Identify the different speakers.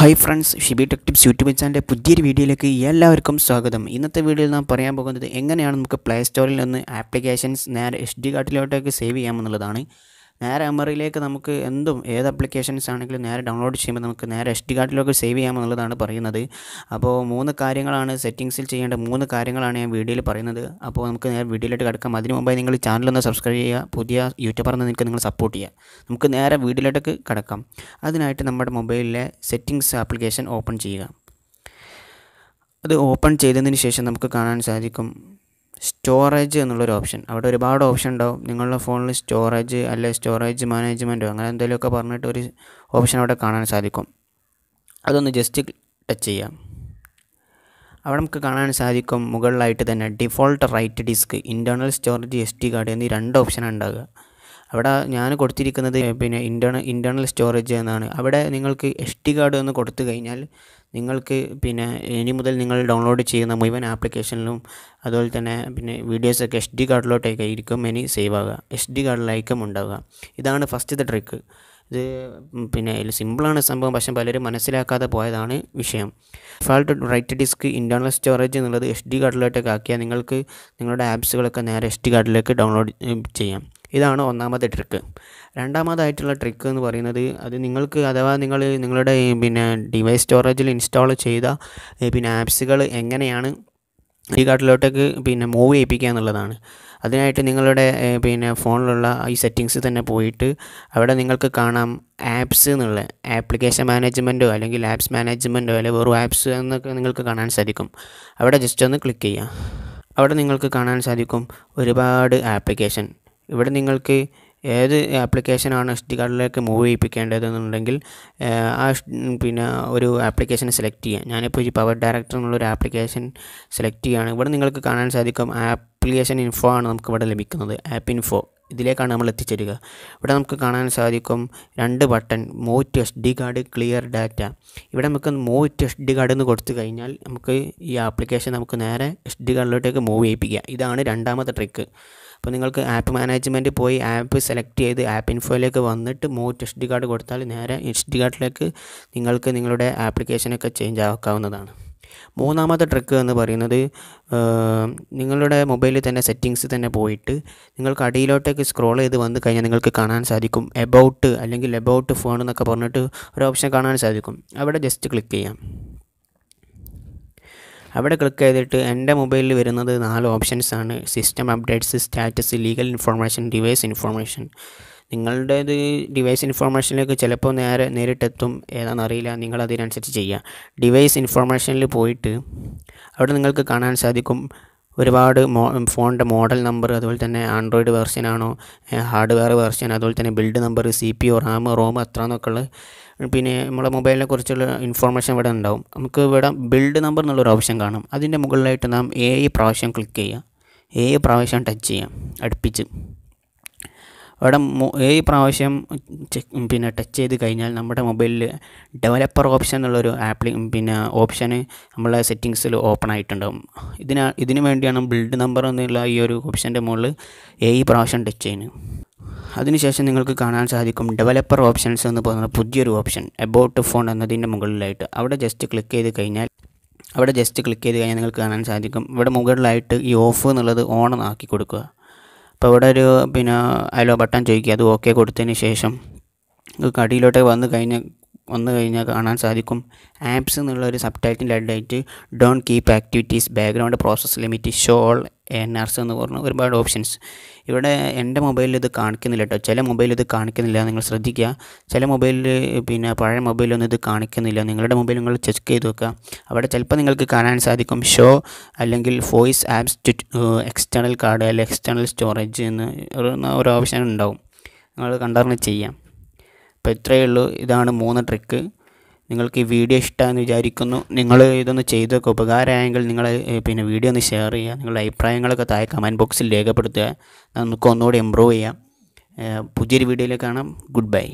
Speaker 1: hi friends Shibi tech tips YouTube ചാനലിൻ്റെ പുതിയൊരു വീഡിയോയിലേക്ക് എല്ലാവർക്കും സ്വാഗതം ഇന്നത്തെ വീഡിയോയിൽ നാം പറയാൻ പോകുന്നത് എങ്ങനെയാണ് നമുക്ക് പ്ലേ സ്റ്റോറിൽ നിന്ന് ആപ്ലിക്കേഷൻസ് നേരെ എസ് ഡി കാർഡിലോട്ടേക്ക് സേവ് ചെയ്യാമെന്നുള്ളതാണ് നേരെ മെമ്മറിയിലേക്ക് നമുക്ക് എന്തും ഏത് അപ്ലിക്കേഷൻസ് ആണെങ്കിലും നേരെ ഡൗൺലോഡ് ചെയ്യുമ്പോൾ നമുക്ക് നേരെ എസ് ഡി കാർഡിലൊക്കെ സേവ് ചെയ്യാമെന്നുള്ളതാണ് പറയുന്നത് അപ്പോൾ മൂന്ന് കാര്യങ്ങളാണ് സെറ്റിങ്സിൽ ചെയ്യേണ്ട മൂന്ന് കാര്യങ്ങളാണ് ഞാൻ വീഡിയോയിൽ പറയുന്നത് അപ്പോൾ നമുക്ക് നേരെ വീഡിയോയിലോട്ട് കിടക്കാം അതിന് മുമ്പായി നിങ്ങൾ ചാനലൊന്ന് സബ്സ്ക്രൈബ് ചെയ്യുക പുതിയ യൂട്യൂബറിൽ നിങ്ങൾക്ക് നിങ്ങൾ സപ്പോർട്ട് ചെയ്യുക നമുക്ക് നേരെ വീഡിയോയിലോട്ടേക്ക് കിടക്കാം അതിനായിട്ട് നമ്മുടെ മൊബൈലിലെ സെറ്റിങ്സ് ആപ്ലിക്കേഷൻ ഓപ്പൺ ചെയ്യുക അത് ഓപ്പൺ ചെയ്തതിന് ശേഷം നമുക്ക് കാണാൻ സാധിക്കും സ്റ്റോറേജ് എന്നുള്ളൊരു ഓപ്ഷൻ അവിടെ ഒരുപാട് ഓപ്ഷൻ ഉണ്ടാവും നിങ്ങളുടെ ഫോണിൽ സ്റ്റോറേജ് അല്ലെ സ്റ്റോറേജ് മാനേജ്മെൻറ്റോ അങ്ങനെ എന്തെങ്കിലുമൊക്കെ പറഞ്ഞിട്ട് ഒരു ഓപ്ഷൻ അവിടെ കാണാൻ സാധിക്കും അതൊന്ന് ജസ്റ്റ് ടച്ച് ചെയ്യാം അവിടെ നമുക്ക് കാണാൻ സാധിക്കും മുകളിലായിട്ട് തന്നെ default write disk internal storage S D card എന്നീ രണ്ട് ഓപ്ഷനാണ് ഉണ്ടാകുക അവിടെ ഞാൻ കൊടുത്തിരിക്കുന്നത് പിന്നെ ഇൻറ്റേർണൽ ഇൻറ്റേർണൽ സ്റ്റോറേജ് എന്നാണ് അവിടെ നിങ്ങൾക്ക് എസ് ടി കാർഡ് ഒന്ന് കൊടുത്തു കഴിഞ്ഞാൽ നിങ്ങൾക്ക് പിന്നെ ഇനി മുതൽ നിങ്ങൾ ഡൗൺലോഡ് ചെയ്യുന്ന മുഴുവൻ ആപ്ലിക്കേഷനിലും അതുപോലെ തന്നെ പിന്നെ വീഡിയോസൊക്കെ എസ് ഡി ആയിരിക്കും ഇനി സേവ് ആവുക എസ് ഡി കാർഡിലായിരിക്കും ഉണ്ടാവുക ഇതാണ് ഫസ്റ്റ് ട്രിക്ക് ഇത് പിന്നെ സിമ്പിളാണ് സംഭവം പക്ഷേ പലരും മനസ്സിലാക്കാതെ പോയതാണ് വിഷയം fault write disk internal storage എന്നുള്ളത് എസ് ഡി കാർഡിലോട്ടൊക്കെ ആക്കിയാൽ നിങ്ങൾക്ക് നിങ്ങളുടെ ആപ്സുകളൊക്കെ നേരെ എസ് ഡി കാർഡിലേക്ക് ഡൗൺലോഡ് ചെയ്യാം ഇതാണ് ഒന്നാമത്തെ ട്രിക്ക് രണ്ടാമതായിട്ടുള്ള ട്രിക്ക് എന്ന് പറയുന്നത് അത് നിങ്ങൾക്ക് അഥവാ നിങ്ങൾ നിങ്ങളുടെ പിന്നെ ഡിവൈസ് സ്റ്റോറേജിൽ ഇൻസ്റ്റാൾ ചെയ്ത പിന്നെ ആപ്സുകൾ എങ്ങനെയാണ് ഈ കാർട്ടിലോട്ടേക്ക് പിന്നെ മൂവ് ചെയ്യിപ്പിക്കുക എന്നുള്ളതാണ് അതിനായിട്ട് നിങ്ങളുടെ പിന്നെ ഫോണിലുള്ള ഈ സെറ്റിങ്സ് തന്നെ പോയിട്ട് അവിടെ നിങ്ങൾക്ക് കാണാം ആപ്സ് എന്നുള്ള ആപ്ലിക്കേഷൻ മാനേജ്മെൻറ്റോ അല്ലെങ്കിൽ ആപ്സ് മാനേജ്മെൻറ്റോ അല്ലെങ്കിൽ വെറും ആപ്സ് എന്നൊക്കെ നിങ്ങൾക്ക് കാണാൻ സാധിക്കും അവിടെ ജസ്റ്റ് ഒന്ന് ക്ലിക്ക് ചെയ്യുക അവിടെ നിങ്ങൾക്ക് കാണാൻ സാധിക്കും ഒരുപാട് ആപ്ലിക്കേഷൻ ഇവിടെ നിങ്ങൾക്ക് ഏത് ആപ്ലിക്കേഷനാണ് എസ് ഡി കാർഡിലേക്ക് മൂവ് ചെയ്യിപ്പിക്കേണ്ടതെന്നുണ്ടെങ്കിൽ ആ പിന്നെ ഒരു ആപ്ലിക്കേഷൻ സെലക്ട് ചെയ്യാം ഞാനിപ്പോൾ ഈ പവർ ഡയറക്ടർ എന്നുള്ളൊരു ആപ്ലിക്കേഷൻ സെലക്ട് ചെയ്യുകയാണ് ഇവിടെ നിങ്ങൾക്ക് കാണാൻ സാധിക്കും ആപ്ലിക്കേഷൻ ഇൻഫോ ആണ് നമുക്ക് ഇവിടെ ലഭിക്കുന്നത് ആപ്പ് ഇൻഫോ ഇതിലേക്കാണ് നമ്മൾ എത്തിച്ചേരുക ഇവിടെ നമുക്ക് കാണാൻ സാധിക്കും രണ്ട് ബട്ടൺ മോറ്റ് S D card clear data ഇവിടെ നമുക്ക് മോറ്റ് എസ് ഡി കാർഡ് എന്ന് കൊടുത്തു കഴിഞ്ഞാൽ നമുക്ക് ഈ ആപ്ലിക്കേഷൻ നമുക്ക് നേരെ എസ് ഡി കാർഡിലോട്ടേക്ക് മൂവ് ചെയ്യിപ്പിക്കുക ഇതാണ് രണ്ടാമത്തെ ട്രിക്ക് അപ്പോൾ നിങ്ങൾക്ക് ആപ്പ് മാനേജ്മെൻറ്റ് പോയി ആപ്പ് സെലക്ട് ചെയ്ത് ആപ്പ് ഇൻഫോയിലേക്ക് വന്നിട്ട് മോറ്റ് എസ് ഡി കാർഡ് കൊടുത്താൽ നേരെ എസ് ഡി കാർഡിലേക്ക് നിങ്ങൾക്ക് നിങ്ങളുടെ ആപ്ലിക്കേഷനൊക്കെ ചേഞ്ച് ആക്കാവുന്നതാണ് മൂന്നാമത്തെ ട്രിക്ക് എന്ന് പറയുന്നത് നിങ്ങളുടെ മൊബൈലിൽ തന്നെ സെറ്റിങ്സ് തന്നെ പോയിട്ട് നിങ്ങൾക്ക് അടിയിലോട്ടേക്ക് സ്ക്രോൾ ചെയ്ത് വന്ന് കഴിഞ്ഞാൽ നിങ്ങൾക്ക് കാണാൻ സാധിക്കും എബൌട്ട് അല്ലെങ്കിൽ എബൌട്ട് ഫോൺ എന്നൊക്കെ പറഞ്ഞിട്ട് ഒരു ഓപ്ഷൻ കാണാൻ സാധിക്കും അവിടെ ജസ്റ്റ് ക്ലിക്ക് ചെയ്യാം അവിടെ ക്ലിക്ക് ചെയ്തിട്ട് എൻ്റെ മൊബൈലിൽ വരുന്നത് നാല് ഓപ്ഷൻസ് ആണ് system updates status legal information device information നിങ്ങളുടെ ഇത് ഡിവൈസ് ഇൻഫോർമേഷനിലേക്ക് ചിലപ്പോൾ നേരെ നേരിട്ടെത്തും അറിയില്ല നിങ്ങൾ അതിനനുസരിച്ച് ചെയ്യുക ഡിവൈസ് ഇൻഫോർമേഷനിൽ പോയിട്ട് അവിടെ നിങ്ങൾക്ക് കാണാൻ സാധിക്കും ഒരുപാട് മോ ഫോണിൻ്റെ മോഡൽ നമ്പർ അതുപോലെ തന്നെ ആൻഡ്രോയിഡ് വേർഷൻ ആണോ ഹാർഡ്വെയർ വേർഷൻ അതുപോലെ തന്നെ build number C P O RAM ROM അത്ര എന്നൊക്കെയുള്ള പിന്നെ നമ്മുടെ മൊബൈലിനെ കുറിച്ചുള്ള ഇൻഫോർമേഷൻ ഇവിടെ ഉണ്ടാവും നമുക്ക് ഇവിടെ ബിൽഡ് നമ്പർ എന്നുള്ളൊരു ഓപ്ഷൻ കാണും അതിൻ്റെ മുകളിലായിട്ട് നാം ഏഴ് പ്രാവശ്യം ക്ലിക്ക് ചെയ്യുക ഏഴ് പ്രാവശ്യം ടച്ച് ചെയ്യാം അടുപ്പിച്ച് അവിടെ ഈ പ്രാവശ്യം പിന്നെ ടച്ച് ചെയ്ത് കഴിഞ്ഞാൽ നമ്മുടെ മൊബൈലിൽ ഡെവലപ്പർ ഓപ്ഷൻ എന്നുള്ളൊരു ആപ്ലി പിന്നെ ഓപ്ഷന് നമ്മളെ സെറ്റിങ്സിൽ ഓപ്പൺ ആയിട്ടുണ്ടാകും ഇതിന് ഇതിനു വേണ്ടിയാണ് ബിൽഡ് നമ്പർ എന്നുള്ള ഈ ഒരു ഓപ്ഷൻ്റെ മുകളിൽ ഏ ഈ പ്രാവശ്യം ടച്ച് ചെയ്യുന്നത് അതിനുശേഷം നിങ്ങൾക്ക് കാണാൻ സാധിക്കും ഡെവലപ്പർ ഓപ്ഷൻസ് എന്ന് പറയുന്ന പുതിയൊരു ഓപ്ഷൻ എബൌട്ട് ഫോൺ എന്നതിൻ്റെ മുകളിലായിട്ട് അവിടെ ജസ്റ്റ് ക്ലിക്ക് ചെയ്ത് കഴിഞ്ഞാൽ അവിടെ ജസ്റ്റ് ക്ലിക്ക് ചെയ്ത് കഴിഞ്ഞാൽ നിങ്ങൾക്ക് കാണാൻ സാധിക്കും ഇവിടെ മുകളിലായിട്ട് ഈ ഓഫ് എന്നുള്ളത് ഓൺ ആക്കി കൊടുക്കുക അപ്പോൾ ഇവിടെ ഒരു പിന്നെ അലോ ബട്ടൺ ചോദിക്കുക അത് ഓക്കെ കൊടുത്തതിന് ശേഷം കടിയിലോട്ടേ വന്ന് കഴിഞ്ഞ് വന്നു കഴിഞ്ഞാൽ കാണാൻ സാധിക്കും ആപ്സ് എന്നുള്ള ഒരു സബ് ടൈറ്റിൽ ആയിട്ട് don't keep activities background process limit show all ANRs എന്ന് പറഞ്ഞ ഒരുപാട് ഓപ്ഷൻസ് ഇവിടെ എൻ്റെ മൊബൈലിൽ ഇത് കാണിക്കുന്നില്ല കേട്ടോ ചില മൊബൈലിൽ ഇത് കാണിക്കുന്നില്ല നിങ്ങൾ ശ്രദ്ധിക്കുക ചില മൊബൈലിൽ പിന്നെ പഴയ മൊബൈലൊന്നും ഇത് കാണിക്കുന്നില്ല നിങ്ങളുടെ മൊബൈൽ നിങ്ങൾ ചെക്ക് ചെയ്ത് നോക്കുക അവിടെ ചിലപ്പോൾ നിങ്ങൾക്ക് കാണാൻ സാധിക്കും ഷോ അല്ലെങ്കിൽ വോയിസ് ആപ്സ് എക്സ്റ്റേണൽ കാർഡ് അല്ലെങ്കിൽ എക്സ്റ്റേണൽ സ്റ്റോറേജ് എന്ന് ഒരു ഓപ്ഷൻ ഉണ്ടാവും നിങ്ങൾ കണ്ടറിഞ്ഞ് ചെയ്യാം അപ്പോൾ ഇത്രയേ ഉള്ളൂ ഇതാണ് മൂന്ന് ട്രിക്ക് നിങ്ങൾക്ക് ഈ വീഡിയോ ഇഷ്ടമാണെന്ന് വിചാരിക്കുന്നു നിങ്ങൾ ഇതൊന്ന് ചെയ്തൊക്കെ ഉപകാരമായെങ്കിൽ നിങ്ങൾ പിന്നെ വീഡിയോ ഒന്ന് ഷെയർ ചെയ്യുക നിങ്ങളുടെ അഭിപ്രായങ്ങളൊക്കെ താഴെ കമൻറ്റ് ബോക്സിൽ രേഖപ്പെടുത്തുക നമുക്ക് ഒന്നുകൂടി ഇമ്പ്രൂവ് ചെയ്യാം പുതിയൊരു വീഡിയോയിലേക്ക് കാണാം ഗുഡ് ബൈ